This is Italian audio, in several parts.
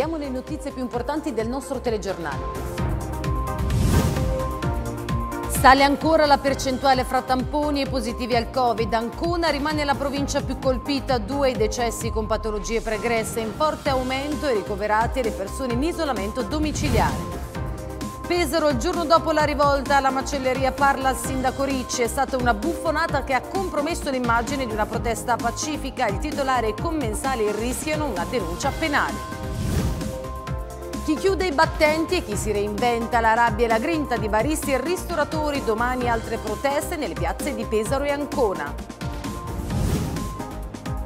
Vediamo le notizie più importanti del nostro telegiornale. Sale ancora la percentuale fra tamponi e positivi al Covid. Ancona rimane la provincia più colpita, due decessi con patologie pregresse in forte aumento e ricoverati le persone in isolamento domiciliare. Pesaro, il giorno dopo la rivolta, alla macelleria parla al sindaco Ricci. È stata una buffonata che ha compromesso l'immagine di una protesta pacifica. Il titolare e i commensali rischiano una denuncia penale. Chi chiude i battenti e chi si reinventa la rabbia e la grinta di baristi e ristoratori, domani altre proteste nelle piazze di Pesaro e Ancona.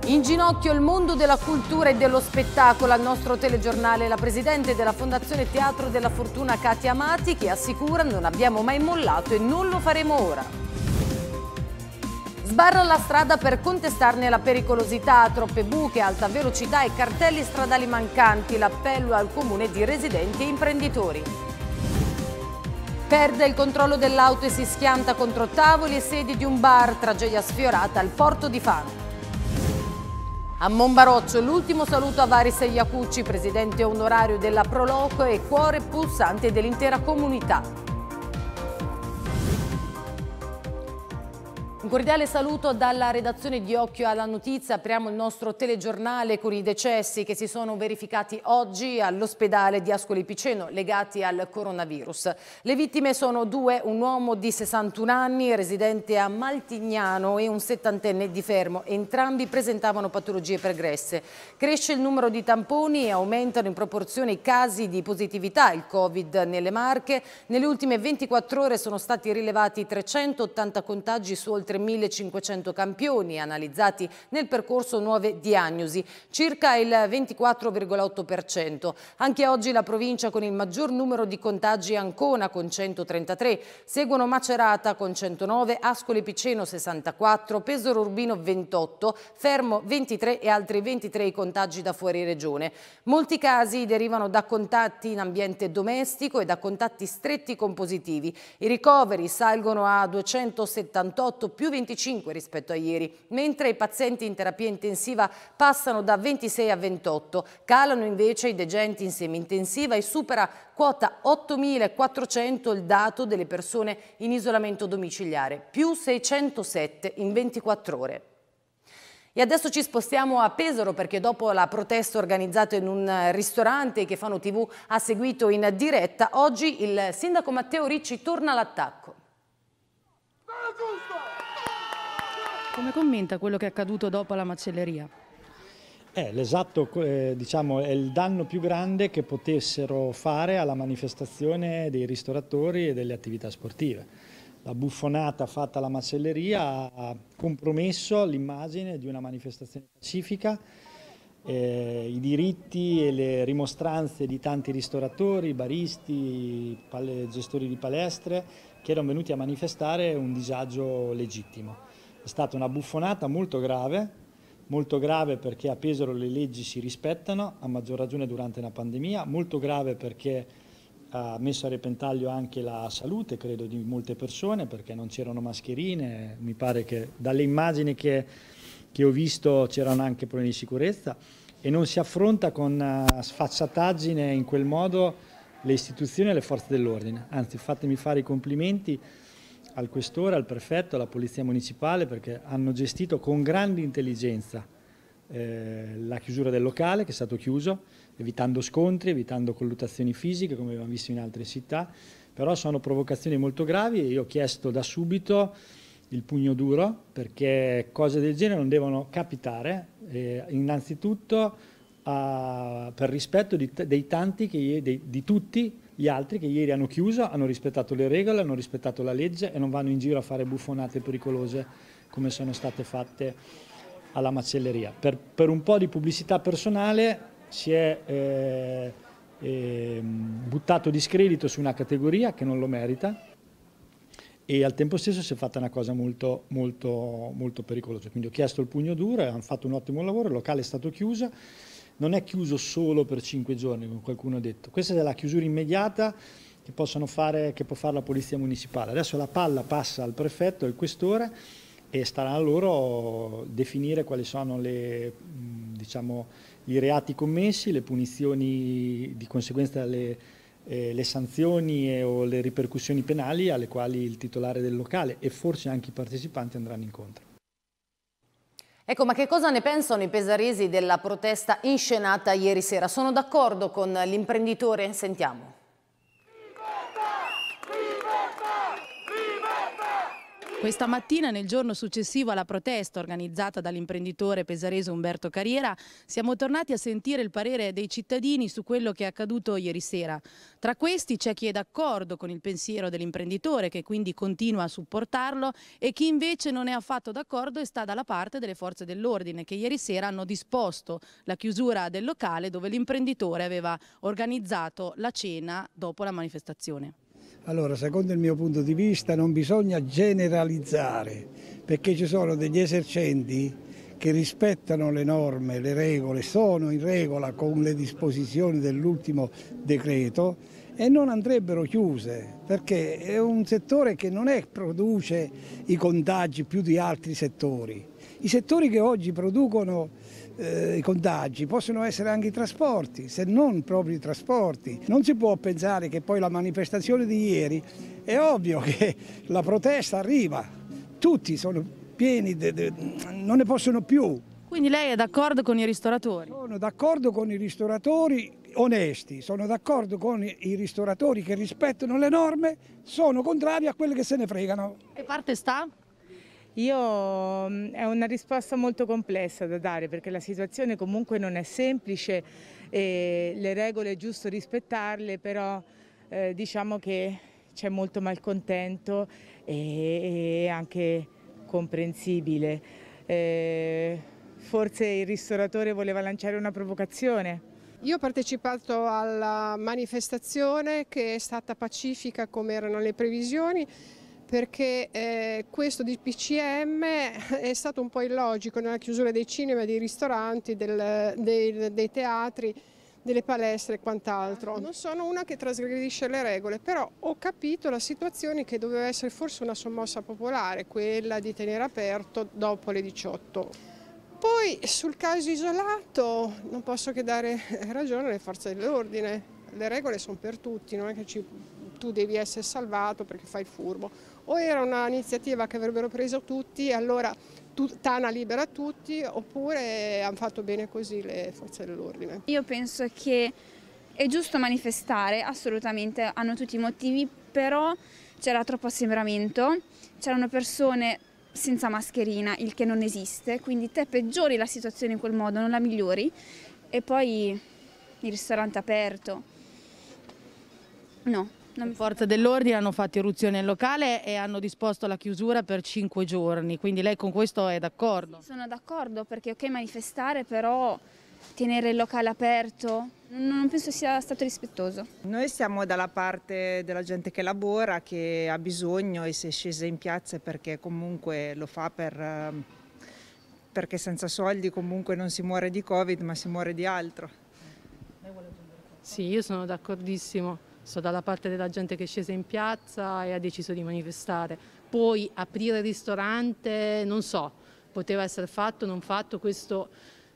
In ginocchio il mondo della cultura e dello spettacolo al nostro telegiornale la presidente della Fondazione Teatro della Fortuna Katia Amati che assicura non abbiamo mai mollato e non lo faremo ora sbarra la strada per contestarne la pericolosità, troppe buche, alta velocità e cartelli stradali mancanti, l'appello al comune di residenti e imprenditori. Perde il controllo dell'auto e si schianta contro tavoli e sedi di un bar, tragedia sfiorata al porto di Fano. A Monbaroccio l'ultimo saluto a Vari Iacucci, presidente onorario della Proloco e cuore pulsante dell'intera comunità. Un cordiale saluto dalla redazione di Occhio alla Notizia. Apriamo il nostro telegiornale con i decessi che si sono verificati oggi all'ospedale di Ascoli Piceno legati al coronavirus. Le vittime sono due, un uomo di 61 anni residente a Maltignano e un settantenne di Fermo. Entrambi presentavano patologie pregresse. Cresce il numero di tamponi e aumentano in proporzione i casi di positività il Covid nelle Marche. Nelle ultime 24 ore sono stati rilevati 380 contagi su oltre oltre 1500 campioni analizzati nel percorso nuove diagnosi, circa il 24,8%. Anche oggi la provincia con il maggior numero di contagi è Ancona con 133, seguono Macerata con 109, Ascoli Piceno 64, Pesaro Urbino 28, Fermo 23 e altri 23 i contagi da fuori regione. Molti casi derivano da contatti in ambiente domestico e da contatti stretti con positivi. I ricoveri salgono a 278 più più 25 rispetto a ieri, mentre i pazienti in terapia intensiva passano da 26 a 28, calano invece i degenti in semi-intensiva e supera quota 8.400 il dato delle persone in isolamento domiciliare, più 607 in 24 ore. E adesso ci spostiamo a Pesaro perché dopo la protesta organizzata in un ristorante che Fano TV ha seguito in diretta, oggi il sindaco Matteo Ricci torna all'attacco. Come commenta quello che è accaduto dopo la macelleria? Eh, l'esatto, eh, diciamo, è il danno più grande che potessero fare alla manifestazione dei ristoratori e delle attività sportive. La buffonata fatta alla macelleria ha compromesso l'immagine di una manifestazione pacifica, eh, i diritti e le rimostranze di tanti ristoratori, baristi, gestori di palestre che erano venuti a manifestare un disagio legittimo. È stata una buffonata molto grave, molto grave perché a Pesaro le leggi si rispettano, a maggior ragione durante una pandemia, molto grave perché ha messo a repentaglio anche la salute, credo, di molte persone perché non c'erano mascherine, mi pare che dalle immagini che, che ho visto c'erano anche problemi di sicurezza e non si affronta con eh, sfacciataggine in quel modo le istituzioni e le forze dell'ordine. Anzi, fatemi fare i complimenti al questore, al prefetto, alla polizia municipale perché hanno gestito con grande intelligenza eh, la chiusura del locale che è stato chiuso, evitando scontri, evitando colluttazioni fisiche come abbiamo visto in altre città, però sono provocazioni molto gravi e io ho chiesto da subito il pugno duro perché cose del genere non devono capitare, eh, innanzitutto a, per rispetto di, dei tanti, che, dei, di tutti gli altri che ieri hanno chiuso hanno rispettato le regole, hanno rispettato la legge e non vanno in giro a fare buffonate pericolose come sono state fatte alla macelleria. Per, per un po' di pubblicità personale si è eh, eh, buttato discredito su una categoria che non lo merita e al tempo stesso si è fatta una cosa molto, molto, molto pericolosa. Quindi ho chiesto il pugno duro, hanno fatto un ottimo lavoro, il locale è stato chiuso non è chiuso solo per cinque giorni, come qualcuno ha detto. Questa è la chiusura immediata che, fare, che può fare la Polizia Municipale. Adesso la palla passa al prefetto al questore e starà a loro definire quali sono le, diciamo, i reati commessi, le punizioni, di conseguenza le, eh, le sanzioni e, o le ripercussioni penali alle quali il titolare del locale e forse anche i partecipanti andranno incontro. Ecco, ma che cosa ne pensano i pesaresi della protesta inscenata ieri sera? Sono d'accordo con l'imprenditore? Sentiamo. Questa mattina, nel giorno successivo alla protesta organizzata dall'imprenditore pesarese Umberto Carriera, siamo tornati a sentire il parere dei cittadini su quello che è accaduto ieri sera. Tra questi c'è chi è d'accordo con il pensiero dell'imprenditore, che quindi continua a supportarlo, e chi invece non è affatto d'accordo e sta dalla parte delle forze dell'ordine, che ieri sera hanno disposto la chiusura del locale dove l'imprenditore aveva organizzato la cena dopo la manifestazione. Allora, secondo il mio punto di vista non bisogna generalizzare, perché ci sono degli esercenti che rispettano le norme, le regole, sono in regola con le disposizioni dell'ultimo decreto e non andrebbero chiuse, perché è un settore che non è, produce i contagi più di altri settori. I settori che oggi producono eh, i contagi, possono essere anche i trasporti, se non proprio i trasporti. Non si può pensare che poi la manifestazione di ieri è ovvio che la protesta arriva, tutti sono pieni, de, de, non ne possono più. Quindi lei è d'accordo con i ristoratori? Sono d'accordo con i ristoratori onesti, sono d'accordo con i ristoratori che rispettano le norme, sono contrari a quelli che se ne fregano. Che parte sta? Io, mm, è una risposta molto complessa da dare perché la situazione comunque non è semplice e le regole è giusto rispettarle, però eh, diciamo che c'è molto malcontento e, e anche comprensibile. Eh, forse il ristoratore voleva lanciare una provocazione. Io ho partecipato alla manifestazione che è stata pacifica come erano le previsioni perché eh, questo di PCM è stato un po' illogico nella chiusura dei cinema, dei ristoranti, del, dei, dei teatri, delle palestre e quant'altro. Ah. Non sono una che trasgredisce le regole, però ho capito la situazione che doveva essere forse una sommossa popolare, quella di tenere aperto dopo le 18. Poi sul caso isolato non posso che dare ragione alle forze dell'ordine, le regole sono per tutti, non è che ci, tu devi essere salvato perché fai il furbo o era un'iniziativa che avrebbero preso tutti e allora Tana libera tutti oppure hanno fatto bene così le forze dell'ordine. Io penso che è giusto manifestare, assolutamente, hanno tutti i motivi, però c'era troppo assembramento, c'erano persone senza mascherina, il che non esiste, quindi te peggiori la situazione in quel modo, non la migliori e poi il ristorante aperto. No, le forze dell'ordine hanno fatto irruzione in locale e hanno disposto la chiusura per cinque giorni, quindi lei con questo è d'accordo? Sì, sono d'accordo perché ok manifestare però tenere il locale aperto non penso sia stato rispettoso. Noi siamo dalla parte della gente che lavora, che ha bisogno e si è scesa in piazza perché comunque lo fa per, ehm, perché senza soldi comunque non si muore di Covid ma si muore di altro. Sì, io sono d'accordissimo sono dalla parte della gente che è scesa in piazza e ha deciso di manifestare. Poi aprire il ristorante, non so, poteva essere fatto, o non fatto, questo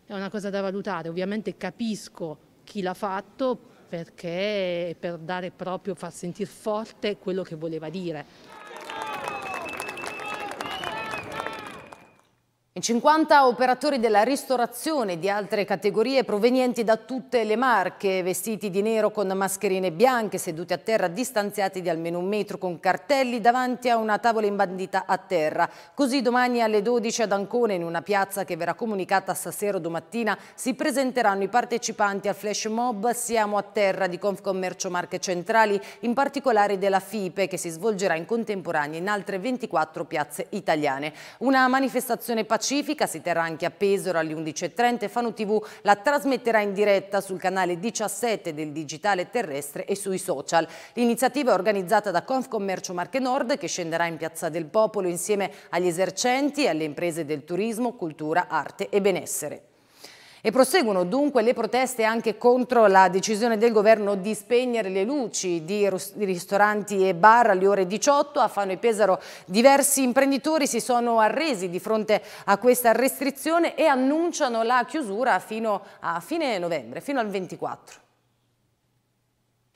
è una cosa da valutare. Ovviamente capisco chi l'ha fatto perché per dare proprio, far sentire forte quello che voleva dire. 50 operatori della ristorazione di altre categorie provenienti da tutte le marche, vestiti di nero con mascherine bianche, seduti a terra distanziati di almeno un metro con cartelli davanti a una tavola imbandita a terra. Così domani alle 12 ad Ancona, in una piazza che verrà comunicata stasera o domattina, si presenteranno i partecipanti al flash mob Siamo a terra di Confcommercio Marche Centrali, in particolare della FIPE, che si svolgerà in contemporanea in altre 24 piazze italiane. Una manifestazione pacifica Pacifica si terrà anche a Pesaro alle 11.30 Fanu TV la trasmetterà in diretta sul canale 17 del digitale terrestre e sui social. L'iniziativa è organizzata da Confcommercio Marche Nord che scenderà in Piazza del Popolo insieme agli esercenti e alle imprese del turismo, cultura, arte e benessere. E proseguono dunque le proteste anche contro la decisione del governo di spegnere le luci di ristoranti e bar alle ore 18. A Fano e Pesaro diversi imprenditori si sono arresi di fronte a questa restrizione e annunciano la chiusura fino a fine novembre, fino al 24.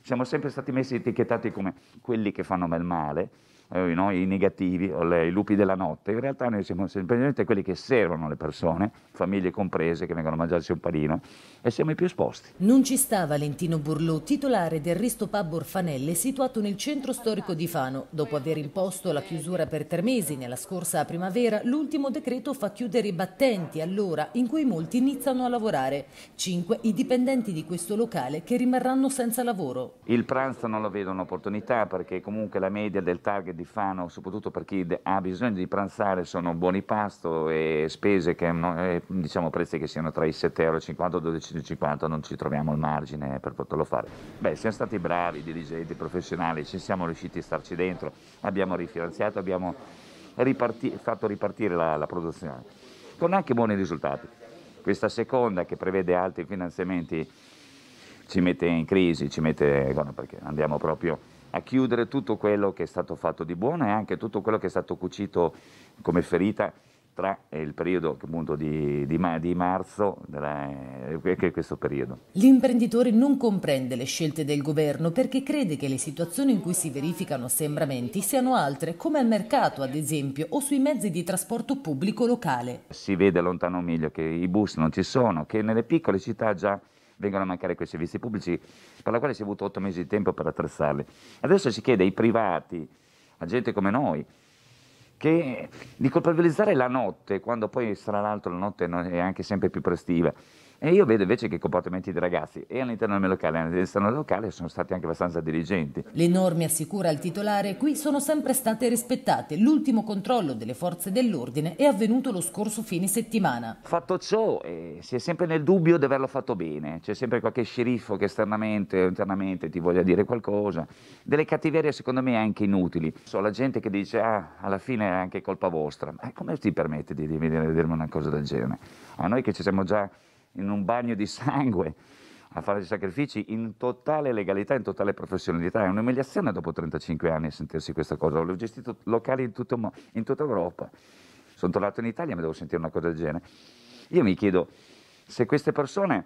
Siamo sempre stati messi etichettati come quelli che fanno bel male eh, no, i negativi o le, i lupi della notte, in realtà noi siamo semplicemente quelli che servono le persone, famiglie comprese che vengono a mangiarsi un panino e siamo i più esposti. Non ci sta Valentino Burlò, titolare del Risto Pub Orfanelle situato nel centro storico di Fano. Dopo aver imposto la chiusura per tre mesi nella scorsa primavera, l'ultimo decreto fa chiudere i battenti all'ora in cui molti iniziano a lavorare. Cinque i dipendenti di questo locale che rimarranno senza lavoro. Il pranzo non lo vedo un'opportunità perché comunque la media del target di Fano, soprattutto per chi ha bisogno di pranzare, sono buoni pasto e spese che eh, diciamo prezzi che siano tra i 7,50 euro e i 12,50 non ci troviamo il margine per poterlo fare. Beh, siamo stati bravi, dirigenti, professionali, ci siamo riusciti a starci dentro, abbiamo rifinanziato, abbiamo riparti fatto ripartire la, la produzione con anche buoni risultati. Questa seconda che prevede altri finanziamenti ci mette in crisi, ci mette, guarda, perché andiamo proprio a chiudere tutto quello che è stato fatto di buono e anche tutto quello che è stato cucito come ferita tra eh, il periodo appunto di, di, di marzo eh, e questo periodo. L'imprenditore non comprende le scelte del governo perché crede che le situazioni in cui si verificano assembramenti siano altre, come al mercato ad esempio o sui mezzi di trasporto pubblico locale. Si vede lontano meglio che i bus non ci sono, che nelle piccole città già vengono a mancare quei servizi pubblici per la quale si è avuto otto mesi di tempo per attrezzarli. Adesso si chiede ai privati, a gente come noi, che, di colpabilizzare la notte, quando poi sarà l'altro la notte è anche sempre più prestiva, e io vedo invece che i comportamenti dei ragazzi e all'interno del mio locale e all'esterno del locale sono stati anche abbastanza diligenti. Le norme, assicura il titolare, qui sono sempre state rispettate. L'ultimo controllo delle forze dell'ordine è avvenuto lo scorso fine settimana. Fatto ciò, eh, si è sempre nel dubbio di averlo fatto bene. C'è sempre qualche sceriffo che esternamente o internamente ti voglia dire qualcosa. Delle cattiverie secondo me anche inutili. So la gente che dice, ah, alla fine è anche colpa vostra. Ma come ti permette di, di, di, di dirmi una cosa del genere? A noi che ci siamo già in un bagno di sangue a fare dei sacrifici in totale legalità, in totale professionalità. È un'umiliazione dopo 35 anni sentirsi questa cosa. L'ho gestito locali in, tutto, in tutta Europa. Sono tornato in Italia e mi devo sentire una cosa del genere. Io mi chiedo se queste persone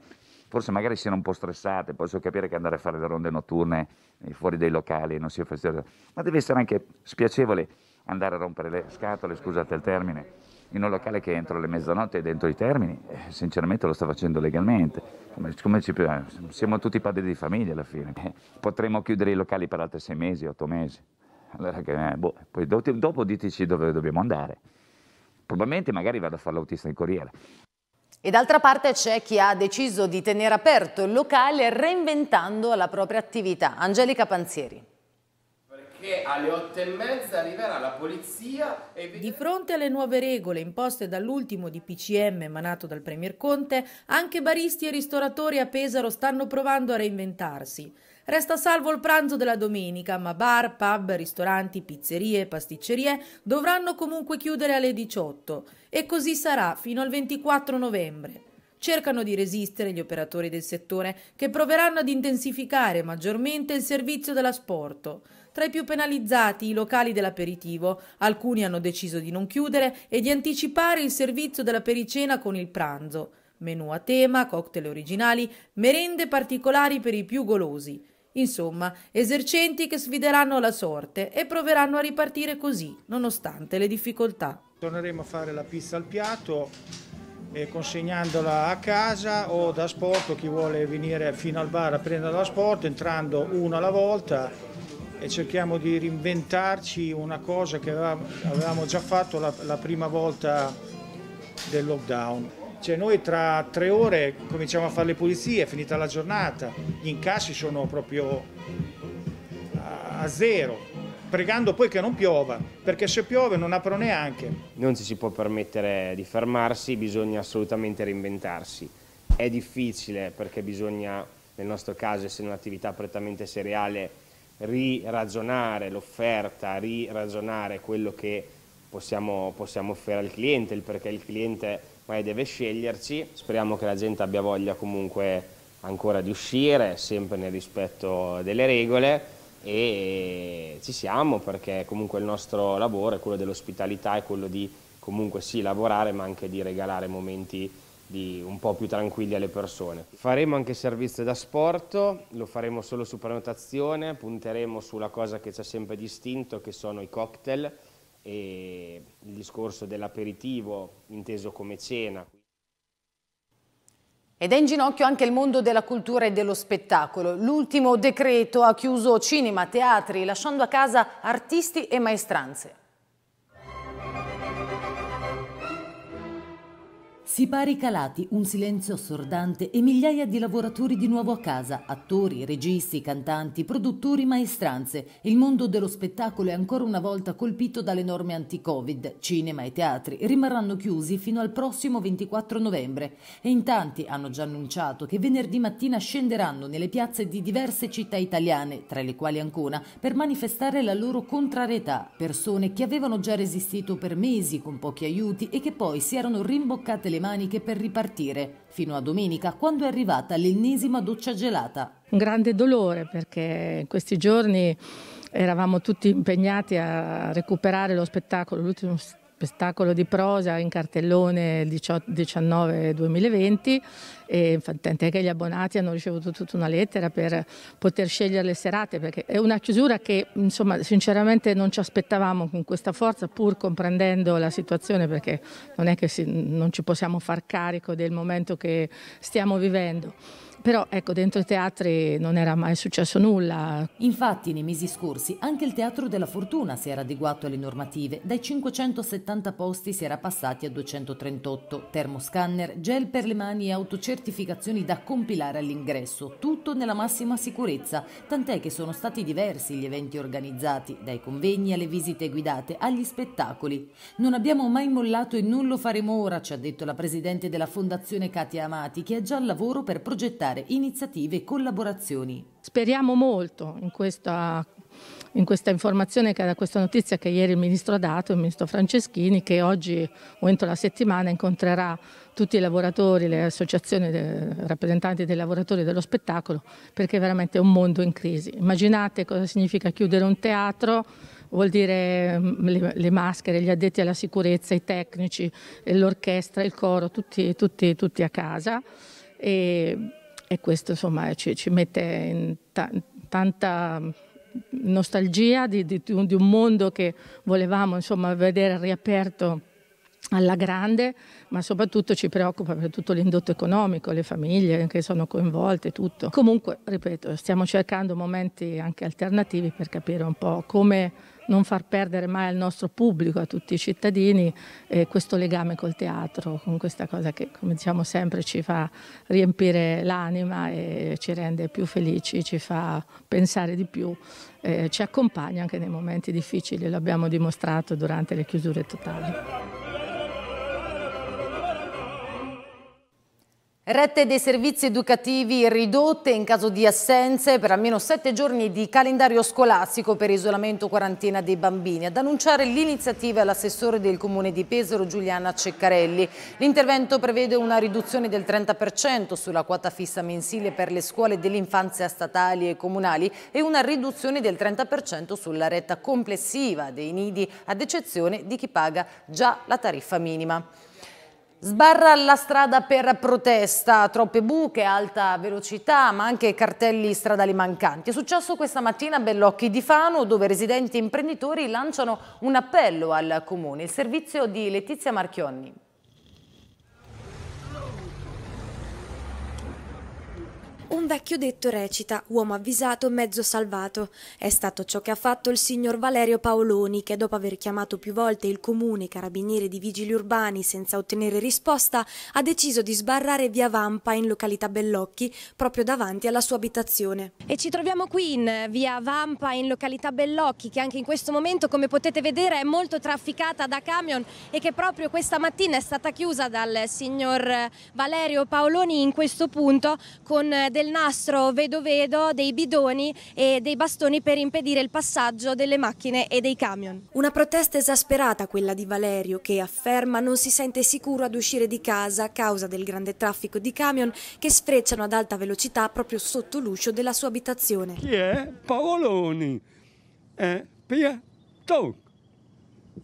forse magari siano un po' stressate, posso capire che andare a fare le ronde notturne eh, fuori dai locali non sia fastidioso, ma deve essere anche spiacevole andare a rompere le scatole, scusate il termine, in un locale che entro le mezzanotte è dentro i termini, eh, sinceramente lo sta facendo legalmente. Come, come ci, eh, siamo tutti padri di famiglia alla fine. Eh, potremmo chiudere i locali per altri sei mesi, otto mesi. Allora che, boh, poi do, dopo diteci dove dobbiamo andare. Probabilmente magari vado a fare l'autista in Corriere. E d'altra parte c'è chi ha deciso di tenere aperto il locale reinventando la propria attività. Angelica Panzieri che alle otto e mezza arriverà la polizia e... Di fronte alle nuove regole imposte dall'ultimo DPCM emanato dal Premier Conte, anche baristi e ristoratori a Pesaro stanno provando a reinventarsi. Resta salvo il pranzo della domenica, ma bar, pub, ristoranti, pizzerie e pasticcerie dovranno comunque chiudere alle 18 e così sarà fino al 24 novembre. Cercano di resistere gli operatori del settore che proveranno ad intensificare maggiormente il servizio dell'asporto. Tra i più penalizzati i locali dell'aperitivo. Alcuni hanno deciso di non chiudere e di anticipare il servizio della pericena con il pranzo. Menù a tema, cocktail originali, merende particolari per i più golosi. Insomma, esercenti che sfideranno la sorte e proveranno a ripartire così, nonostante le difficoltà. Torneremo a fare la pizza al piatto, eh, consegnandola a casa o da sport, chi vuole venire fino al bar a prendere da sport, entrando uno alla volta e cerchiamo di reinventarci una cosa che avevamo già fatto la, la prima volta del lockdown. Cioè noi tra tre ore cominciamo a fare le pulizie, è finita la giornata, gli incassi sono proprio a zero, pregando poi che non piova, perché se piove non apro neanche. Non ci si può permettere di fermarsi, bisogna assolutamente reinventarsi. È difficile perché bisogna, nel nostro caso essendo un'attività prettamente seriale, riragionare l'offerta, riragionare quello che possiamo, possiamo offrire al cliente, il perché il cliente magari deve sceglierci. Speriamo che la gente abbia voglia comunque ancora di uscire, sempre nel rispetto delle regole e ci siamo perché comunque il nostro lavoro è quello dell'ospitalità, è quello di comunque sì lavorare ma anche di regalare momenti di un po' più tranquilli alle persone. Faremo anche servizio da sport, lo faremo solo su prenotazione, punteremo sulla cosa che ci ha sempre distinto che sono i cocktail e il discorso dell'aperitivo inteso come cena. Ed è in ginocchio anche il mondo della cultura e dello spettacolo. L'ultimo decreto ha chiuso cinema, teatri, lasciando a casa artisti e maestranze. Sipari calati, un silenzio assordante e migliaia di lavoratori di nuovo a casa, attori, registi, cantanti, produttori, maestranze. Il mondo dello spettacolo è ancora una volta colpito dalle norme anti-Covid. Cinema e teatri rimarranno chiusi fino al prossimo 24 novembre e in tanti hanno già annunciato che venerdì mattina scenderanno nelle piazze di diverse città italiane, tra le quali Ancona, per manifestare la loro contrarietà. Persone che avevano già resistito per mesi con pochi aiuti e che poi si erano rimboccate le maniche per ripartire, fino a domenica quando è arrivata l'ennesima doccia gelata. Un grande dolore perché in questi giorni eravamo tutti impegnati a recuperare lo spettacolo, l'ultimo spettacolo di prosa in cartellone 19-2020 e tant'è che gli abbonati hanno ricevuto tutta una lettera per poter scegliere le serate perché è una chiusura che insomma sinceramente non ci aspettavamo con questa forza pur comprendendo la situazione perché non è che si, non ci possiamo far carico del momento che stiamo vivendo. Però ecco, dentro i teatri non era mai successo nulla. Infatti, nei mesi scorsi, anche il Teatro della Fortuna si era adeguato alle normative. Dai 570 posti si era passati a 238. Termoscanner, gel per le mani e autocertificato certificazioni da compilare all'ingresso, tutto nella massima sicurezza, tant'è che sono stati diversi gli eventi organizzati, dai convegni alle visite guidate, agli spettacoli. Non abbiamo mai mollato e non lo faremo ora, ci ha detto la presidente della Fondazione Katia Amati, che è già al lavoro per progettare iniziative e collaborazioni. Speriamo molto in questa in questa informazione, da questa notizia che ieri il Ministro ha dato, il Ministro Franceschini, che oggi o entro la settimana incontrerà tutti i lavoratori, le associazioni, le rappresentanti dei lavoratori dello spettacolo, perché è veramente un mondo in crisi. Immaginate cosa significa chiudere un teatro, vuol dire mm, le, le maschere, gli addetti alla sicurezza, i tecnici, eh, l'orchestra, il coro, tutti, tutti, tutti a casa. E, e questo insomma ci, ci mette in ta tanta nostalgia di, di, di, un mondo che volevamo insomma, vedere riaperto alla grande, ma soprattutto ci preoccupa per tutto l'indotto economico, le famiglie che sono coinvolte, tutto. Comunque, ripeto, stiamo cercando momenti anche alternativi per capire un po' come non far perdere mai al nostro pubblico, a tutti i cittadini, eh, questo legame col teatro, con questa cosa che, come diciamo sempre, ci fa riempire l'anima e ci rende più felici, ci fa pensare di più, eh, ci accompagna anche nei momenti difficili, lo abbiamo dimostrato durante le chiusure totali. Rette dei servizi educativi ridotte in caso di assenze per almeno sette giorni di calendario scolastico per isolamento quarantena dei bambini. Ad annunciare l'iniziativa all'assessore del comune di Pesaro Giuliana Ceccarelli. L'intervento prevede una riduzione del 30% sulla quota fissa mensile per le scuole dell'infanzia statali e comunali e una riduzione del 30% sulla retta complessiva dei nidi ad eccezione di chi paga già la tariffa minima. Sbarra la strada per protesta, troppe buche, alta velocità, ma anche cartelli stradali mancanti. È successo questa mattina a Bellocchi di Fano, dove residenti e imprenditori lanciano un appello al comune. Il servizio di Letizia Marchionni. Un vecchio detto recita uomo avvisato, mezzo salvato. È stato ciò che ha fatto il signor Valerio Paoloni che dopo aver chiamato più volte il comune, carabinieri di vigili urbani senza ottenere risposta ha deciso di sbarrare via Vampa in località Bellocchi proprio davanti alla sua abitazione. E ci troviamo qui in via Vampa in località Bellocchi che anche in questo momento come potete vedere è molto trafficata da camion e che proprio questa mattina è stata chiusa dal signor Valerio Paoloni in questo punto con del nastro vedo vedo, dei bidoni e dei bastoni per impedire il passaggio delle macchine e dei camion. Una protesta esasperata quella di Valerio che afferma non si sente sicuro ad uscire di casa a causa del grande traffico di camion che sfrecciano ad alta velocità proprio sotto l'uscio della sua abitazione. Chi è? Paoloni. Eh, via, toc.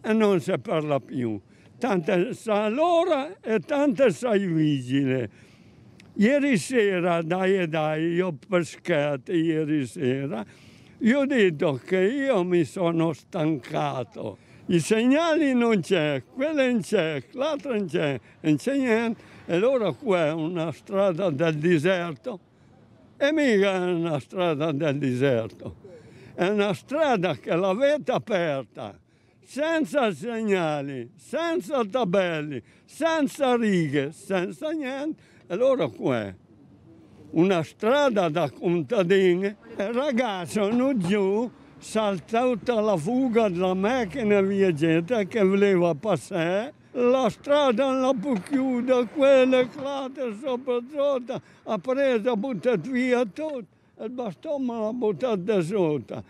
E non si parla più. Tante sa l'ora e tante sa il vigile. Ieri sera, dai e dai, io ho pescato ieri sera, io ho detto che io mi sono stancato. I segnali non c'è, quello non c'è, l'altro non c'è, non c'è niente. E allora qua è una strada del deserto e mica è una strada del deserto. È una strada che l'avete aperta, senza segnali, senza tabelli, senza righe, senza niente allora qua, una strada da contadini, il ragazzo non giù saltata la fuga della macchina via gente che voleva passare, la strada non può chiudere, quella clata sopra sotto, ha preso, ha buttato via tutto, il bastone me l'ha buttato sotto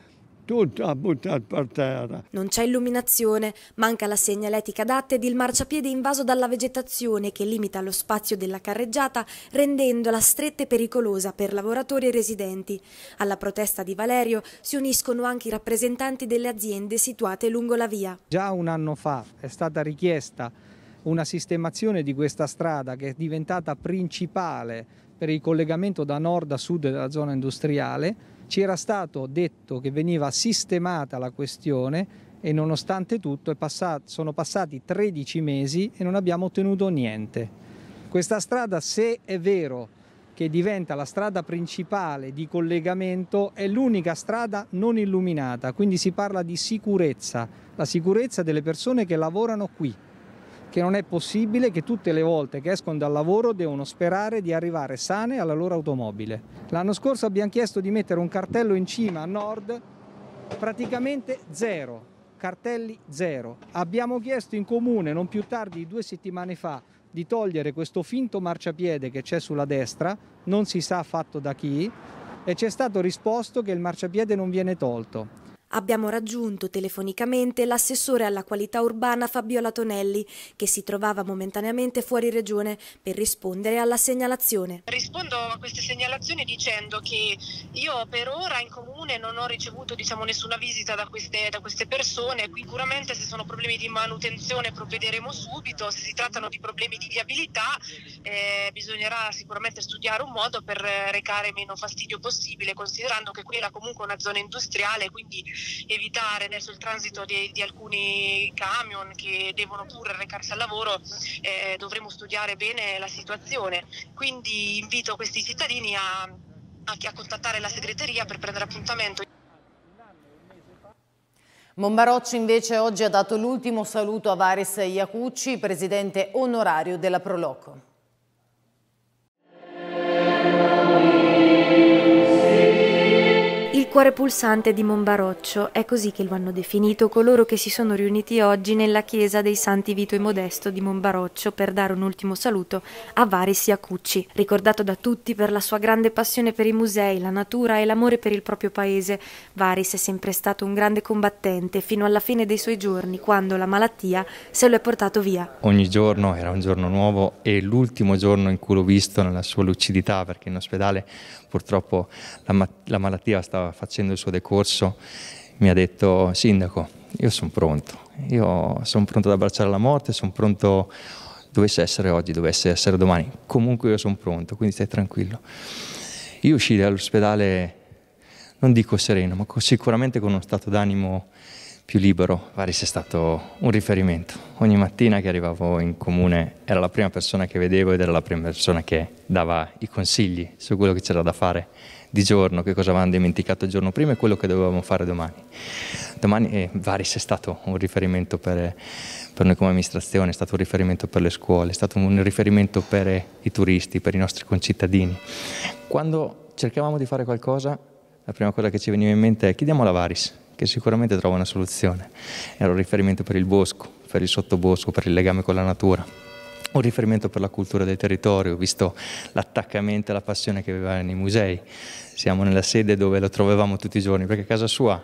tutto ha buttato per terra. Non c'è illuminazione, manca la segnaletica adatta ed il marciapiede invaso dalla vegetazione che limita lo spazio della carreggiata rendendola stretta e pericolosa per lavoratori e residenti. Alla protesta di Valerio si uniscono anche i rappresentanti delle aziende situate lungo la via. Già un anno fa è stata richiesta una sistemazione di questa strada che è diventata principale per il collegamento da nord a sud della zona industriale ci era stato detto che veniva sistemata la questione e nonostante tutto passato, sono passati 13 mesi e non abbiamo ottenuto niente. Questa strada, se è vero che diventa la strada principale di collegamento, è l'unica strada non illuminata, quindi si parla di sicurezza, la sicurezza delle persone che lavorano qui che non è possibile che tutte le volte che escono dal lavoro devono sperare di arrivare sane alla loro automobile. L'anno scorso abbiamo chiesto di mettere un cartello in cima a nord praticamente zero, cartelli zero. Abbiamo chiesto in comune non più tardi di due settimane fa di togliere questo finto marciapiede che c'è sulla destra, non si sa fatto da chi, e ci è stato risposto che il marciapiede non viene tolto. Abbiamo raggiunto telefonicamente l'assessore alla qualità urbana Fabiola Tonelli, che si trovava momentaneamente fuori regione per rispondere alla segnalazione. Rispondo a queste segnalazioni dicendo che io per ora in comune non ho ricevuto diciamo, nessuna visita da queste, da queste persone, sicuramente se sono problemi di manutenzione provvederemo subito, se si trattano di problemi di viabilità eh, bisognerà sicuramente studiare un modo per eh, recare meno fastidio possibile, considerando che qui era comunque una zona industriale, quindi evitare adesso il transito di, di alcuni camion che devono pure recarsi al lavoro, eh, dovremo studiare bene la situazione. Quindi invito questi cittadini a, a, a contattare la segreteria per prendere appuntamento. Mombarocci invece oggi ha dato l'ultimo saluto a Vares Iacucci, presidente onorario della Proloco. cuore pulsante di Monbaroccio, è così che lo hanno definito coloro che si sono riuniti oggi nella chiesa dei Santi Vito e Modesto di Monbaroccio per dare un ultimo saluto a Varis Iacucci, ricordato da tutti per la sua grande passione per i musei, la natura e l'amore per il proprio paese. Varis è sempre stato un grande combattente fino alla fine dei suoi giorni, quando la malattia se lo è portato via. Ogni giorno era un giorno nuovo e l'ultimo giorno in cui l'ho visto nella sua lucidità, perché in ospedale purtroppo la, ma la malattia stava facendo il suo decorso, mi ha detto sindaco, io sono pronto, io sono pronto ad abbracciare la morte, sono pronto dovesse essere oggi, dovesse essere domani, comunque io sono pronto, quindi stai tranquillo. Io uscii dall'ospedale, non dico sereno, ma sicuramente con uno stato d'animo più libero. Varis è stato un riferimento. Ogni mattina che arrivavo in comune era la prima persona che vedevo ed era la prima persona che dava i consigli su quello che c'era da fare di giorno, che cosa avevamo dimenticato il giorno prima e quello che dovevamo fare domani. Domani eh, Varis è stato un riferimento per, per noi come amministrazione, è stato un riferimento per le scuole, è stato un riferimento per i turisti, per i nostri concittadini. Quando cercavamo di fare qualcosa, la prima cosa che ci veniva in mente è chiediamo alla Varis, che sicuramente trova una soluzione. Era un riferimento per il bosco, per il sottobosco, per il legame con la natura. Un riferimento per la cultura del territorio, visto l'attaccamento e la passione che aveva nei musei. Siamo nella sede dove lo trovavamo tutti i giorni, perché casa sua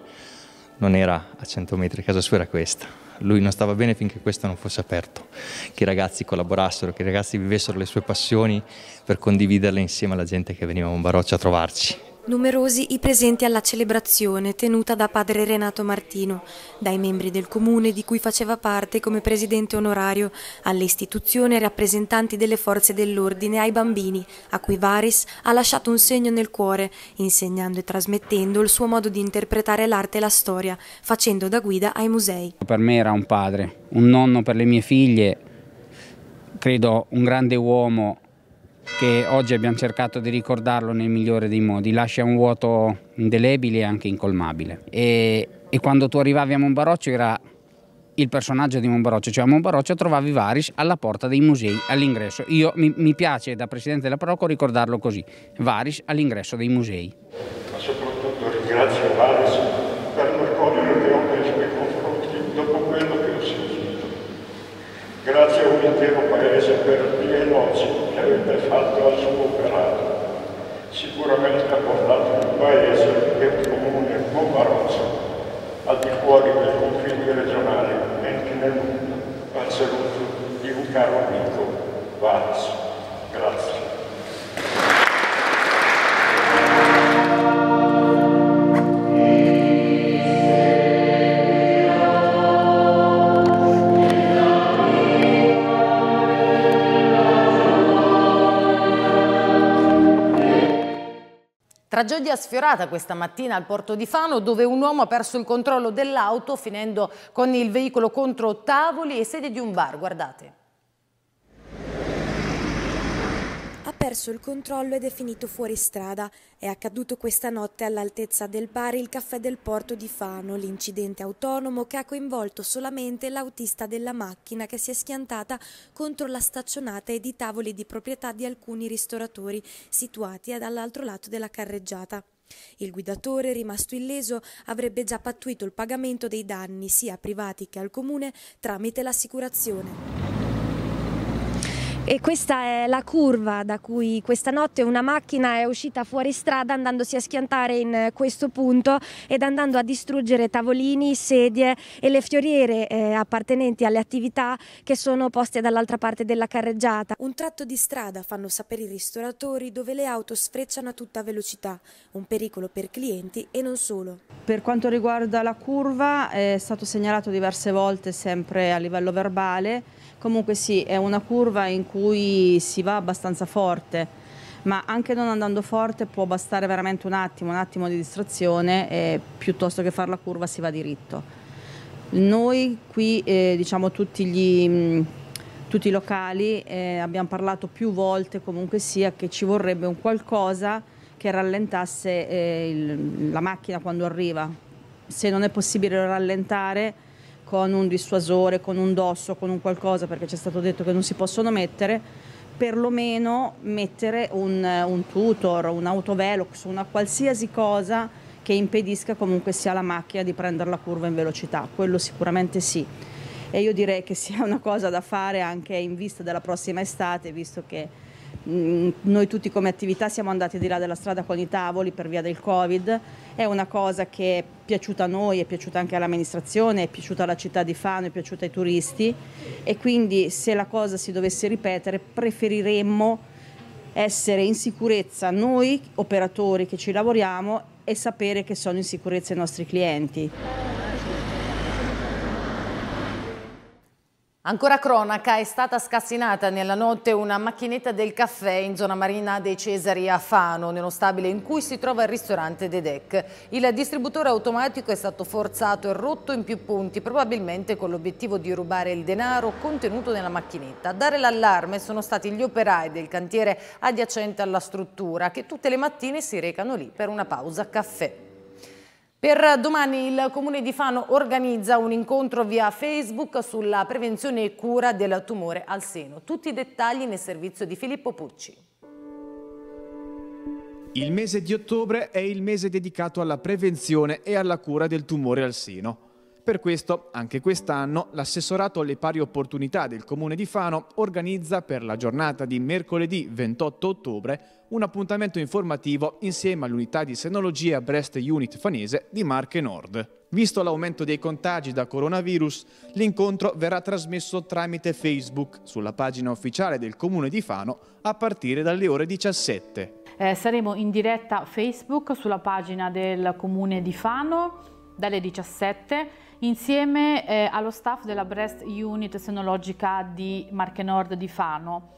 non era a 100 metri, casa sua era questa. Lui non stava bene finché questo non fosse aperto, che i ragazzi collaborassero, che i ragazzi vivessero le sue passioni per condividerle insieme alla gente che veniva a Monbaroccia a trovarci. Numerosi i presenti alla celebrazione tenuta da padre Renato Martino, dai membri del comune di cui faceva parte come presidente onorario, alle istituzioni e rappresentanti delle forze dell'ordine, ai bambini, a cui Varis ha lasciato un segno nel cuore, insegnando e trasmettendo il suo modo di interpretare l'arte e la storia, facendo da guida ai musei. Per me era un padre, un nonno per le mie figlie, credo un grande uomo che oggi abbiamo cercato di ricordarlo nel migliore dei modi, lascia un vuoto indelebile e anche incolmabile. E, e quando tu arrivavi a Monbaroccio era il personaggio di Monbaroccio, cioè a Monbaroccio trovavi Varis alla porta dei musei all'ingresso. Io mi, mi, piace da Presidente della Procco ricordarlo così, Varis all'ingresso dei musei. Ma soprattutto ringrazio Varis per l'orgoglio che ho preso nei confronti dopo quello che ho sentito. Grazie a un intero sicuramente con paese paesi del comune con Pomarozzo, al di fuori dei confini regionali, e anche nel mondo, al saluto di un caro amico, Vazzo. Tragedia sfiorata questa mattina al porto di Fano dove un uomo ha perso il controllo dell'auto finendo con il veicolo contro tavoli e sede di un bar. Guardate. perso il controllo ed è finito fuori strada. È accaduto questa notte all'altezza del Bari il caffè del porto di Fano, l'incidente autonomo che ha coinvolto solamente l'autista della macchina che si è schiantata contro la staccionata ed i tavoli di proprietà di alcuni ristoratori situati dall'altro lato della carreggiata. Il guidatore, rimasto illeso, avrebbe già pattuito il pagamento dei danni sia privati che al comune tramite l'assicurazione. E questa è la curva da cui questa notte una macchina è uscita fuori strada andandosi a schiantare in questo punto ed andando a distruggere tavolini, sedie e le fioriere eh, appartenenti alle attività che sono poste dall'altra parte della carreggiata. Un tratto di strada fanno sapere i ristoratori dove le auto sfrecciano a tutta velocità, un pericolo per clienti e non solo. Per quanto riguarda la curva è stato segnalato diverse volte sempre a livello verbale Comunque sì, è una curva in cui si va abbastanza forte, ma anche non andando forte può bastare veramente un attimo, un attimo di distrazione e piuttosto che fare la curva si va diritto. Noi qui, eh, diciamo tutti, gli, mm, tutti, i locali, eh, abbiamo parlato più volte comunque sia che ci vorrebbe un qualcosa che rallentasse eh, il, la macchina quando arriva. Se non è possibile rallentare con un dissuasore, con un dosso, con un qualcosa, perché ci è stato detto che non si possono mettere, perlomeno mettere un, un tutor, un autovelox, una qualsiasi cosa che impedisca comunque sia la macchina di prendere la curva in velocità, quello sicuramente sì. E io direi che sia una cosa da fare anche in vista della prossima estate, visto che Mm, noi tutti come attività siamo andati di là della strada con i tavoli per via del Covid, è una cosa che è piaciuta a noi, è piaciuta anche all'amministrazione, è piaciuta alla città di Fano, è piaciuta ai turisti e quindi se la cosa si dovesse ripetere preferiremmo essere in sicurezza noi operatori che ci lavoriamo e sapere che sono in sicurezza i nostri clienti. Ancora cronaca, è stata scassinata nella notte una macchinetta del caffè in zona marina dei Cesari a Fano, nello stabile in cui si trova il ristorante Dedec. Il distributore automatico è stato forzato e rotto in più punti, probabilmente con l'obiettivo di rubare il denaro contenuto nella macchinetta. A dare l'allarme sono stati gli operai del cantiere adiacente alla struttura, che tutte le mattine si recano lì per una pausa caffè. Per domani il Comune di Fano organizza un incontro via Facebook sulla prevenzione e cura del tumore al seno. Tutti i dettagli nel servizio di Filippo Pucci. Il mese di ottobre è il mese dedicato alla prevenzione e alla cura del tumore al seno. Per questo, anche quest'anno, l'assessorato alle pari opportunità del Comune di Fano organizza per la giornata di mercoledì 28 ottobre un appuntamento informativo insieme all'unità di senologia Brest Unit Fanese di Marche Nord. Visto l'aumento dei contagi da coronavirus, l'incontro verrà trasmesso tramite Facebook sulla pagina ufficiale del Comune di Fano a partire dalle ore 17. Eh, saremo in diretta Facebook sulla pagina del Comune di Fano dalle 17 insieme eh, allo staff della Breast Unit Senologica di Marche Nord di Fano.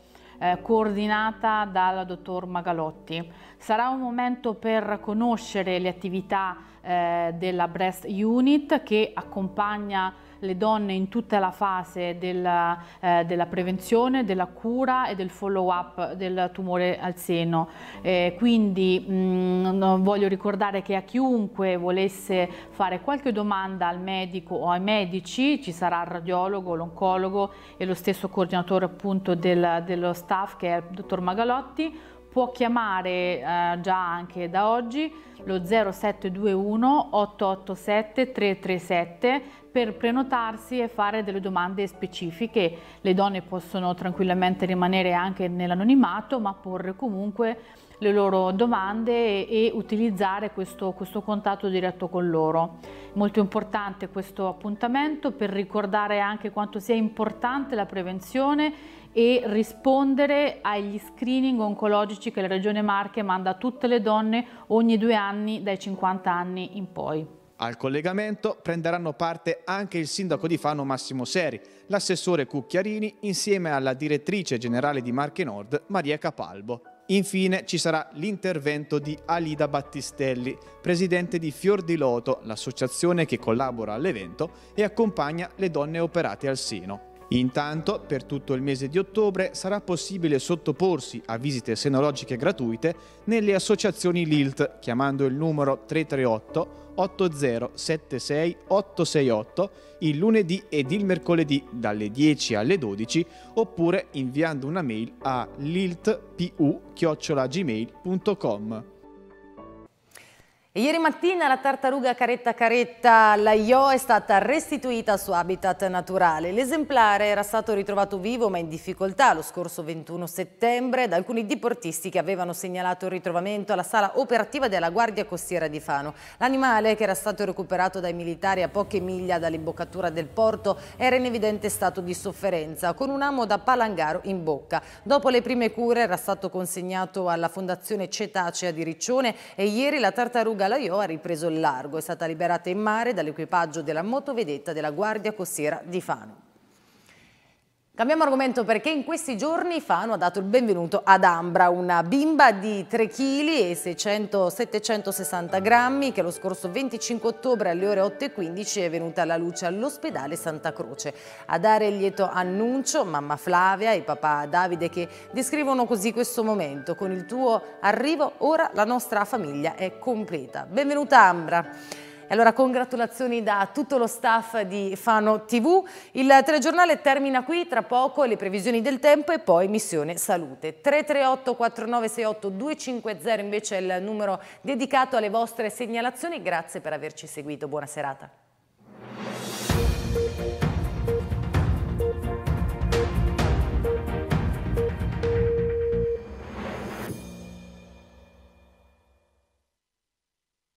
Eh, coordinata dal dottor Magalotti. Sarà un momento per conoscere le attività eh, della Breast Unit che accompagna le donne in tutta la fase della, eh, della prevenzione, della cura e del follow up del tumore al seno. Eh, quindi mh, mm, voglio ricordare che a chiunque volesse fare qualche domanda al medico o ai medici ci sarà il radiologo, l'oncologo e lo stesso coordinatore appunto del, dello staff che è il dottor Magalotti può chiamare eh, già anche da oggi lo 0721 887 337 per prenotarsi e fare delle domande specifiche. Le donne possono tranquillamente rimanere anche nell'anonimato, ma porre comunque le loro domande e, e utilizzare questo, questo, contatto diretto con loro. Molto importante questo appuntamento per ricordare anche quanto sia importante la prevenzione e rispondere agli screening oncologici che la Regione Marche manda a tutte le donne ogni due anni dai 50 anni in poi. Al collegamento prenderanno parte anche il sindaco di Fano Massimo Seri, l'assessore Cucchiarini insieme alla direttrice generale di Marche Nord Maria Capalbo. Infine ci sarà l'intervento di Alida Battistelli, presidente di Fior di Loto, l'associazione che collabora all'evento e accompagna le donne operate al sino. Intanto, per tutto il mese di ottobre sarà possibile sottoporsi a visite senologiche gratuite nelle associazioni LILT chiamando il numero 338 8076 868 il lunedì ed il mercoledì dalle 10 alle 12 oppure inviando una mail a liltpu-gmail.com ieri mattina la tartaruga caretta caretta Laio è stata restituita al suo habitat naturale. L'esemplare era stato ritrovato vivo ma in difficoltà lo scorso 21 settembre da alcuni diportisti che avevano segnalato il ritrovamento alla sala operativa della Guardia Costiera di Fano. L'animale, che era stato recuperato dai militari a poche miglia dall'imboccatura del porto, era in evidente stato di sofferenza, con un amo da palangaro in bocca. Dopo le prime cure era stato consegnato alla Fondazione Cetacea di Riccione e ieri la tartaruga Galaiò ha ripreso il largo, è stata liberata in mare dall'equipaggio della motovedetta della Guardia Costiera di Fano. Cambiamo argomento perché in questi giorni Fano ha dato il benvenuto ad Ambra, una bimba di 3 kg e 760 grammi che lo scorso 25 ottobre alle ore 8.15 è venuta alla luce all'ospedale Santa Croce. A dare il lieto annuncio mamma Flavia e papà Davide che descrivono così questo momento. Con il tuo arrivo ora la nostra famiglia è completa. Benvenuta Ambra. E allora congratulazioni da tutto lo staff di Fano TV. Il telegiornale termina qui, tra poco le previsioni del tempo e poi missione salute. 338 4968 250 invece è il numero dedicato alle vostre segnalazioni. Grazie per averci seguito, buona serata.